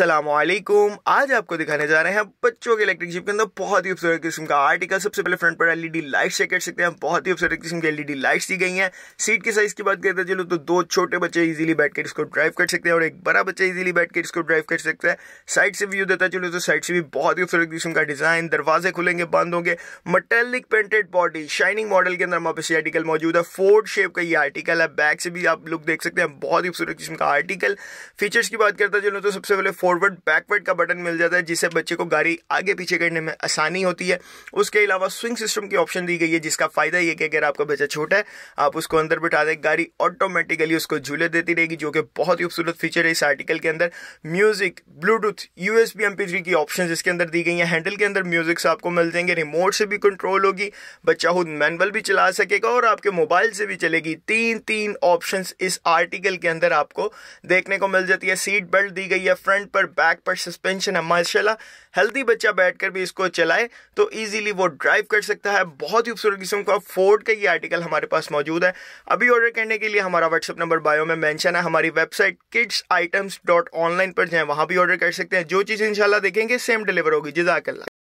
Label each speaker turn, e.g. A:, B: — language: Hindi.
A: असलकुम आज आपको दिखाने जा रहे हैं बच्चों के इलेक्ट्रिक जीप के अंदर बहुत ही खूबसूरत किस्म का आर्टिकल सबसे पहले फ्रंट पर एलईडी लाइट चेक कर सकते हैं बहुत ही खूबसूरत किस्म की एलईडी लाइट्स दी गई हैं सीट की साइज की बात करते तो चलो तो दो छोटे बच्चे इजीली बैठ कर इसको ड्राइव कर सकते हैं और एक बड़ा बच्चा इजिली बैठ कर इसको ड्राइव कर सकता है साइड से व्यू देता चलो तो साइड से भी बहुत ही खूबसूरत किस्म का डिजाइन दरवाजे खुलेंगे बंद होंगे metallic painted body shining model के अंदर वापस ये आर्टिकल मौजूद है फोर्ड शेप का ये आर्टिकल है बैक से भी आप लुक देख सकते हैं बहुत ही खूबसूरत किस्म का आर्टिकल फीचर्स की बात करता चलो तो सबसे पहले फॉरवर्ड बैकवर्ड का बटन मिल जाता है जिससे बच्चे को गाड़ी आगे पीछे करने में आसानी होती है उसके अलावा स्विंग सिस्टम की ऑप्शन दी गई है जिसका फायदा यह कि अगर आपका बच्चा छोटा है आप उसको अंदर बिठा दें गाड़ी ऑटोमेटिकली उसको झूले देती रहेगी जो कि बहुत ही खूबसूरत फीचर है इस आर्टिकल के अंदर म्यूजिक ब्लूटूथ यूएसबी एमपी की ऑप्शन इसके अंदर दी गई है हैंडल के अंदर म्यूजिक्स आपको मिल जाएंगे रिमोट से भी कंट्रोल होगी बच्चा खुद मैनुअल भी चला सकेगा और आपके मोबाइल से भी चलेगी तीन तीन ऑप्शन इस आर्टिकल के अंदर आपको देखने को मिल जाती है सीट बेल्ट दी गई है फ्रंट पर बैक पर सस्पेंशन है माशाला हेल्दी बच्चा बैठकर भी इसको चलाए तो इजीली वो ड्राइव कर सकता है बहुत ही खूबसूरत किस्म का फोर्ड का ये आर्टिकल हमारे पास मौजूद है अभी ऑर्डर करने के लिए हमारा व्हाट्सअप नंबर बायो में मैंशन है हमारी website kids items dot online पर जाएँ वहाँ भी ऑर्डर कर सकते हैं जो चीज़ इंशाल्लाह देखेंगे सेम डिलीवर होगी जजाकल्ला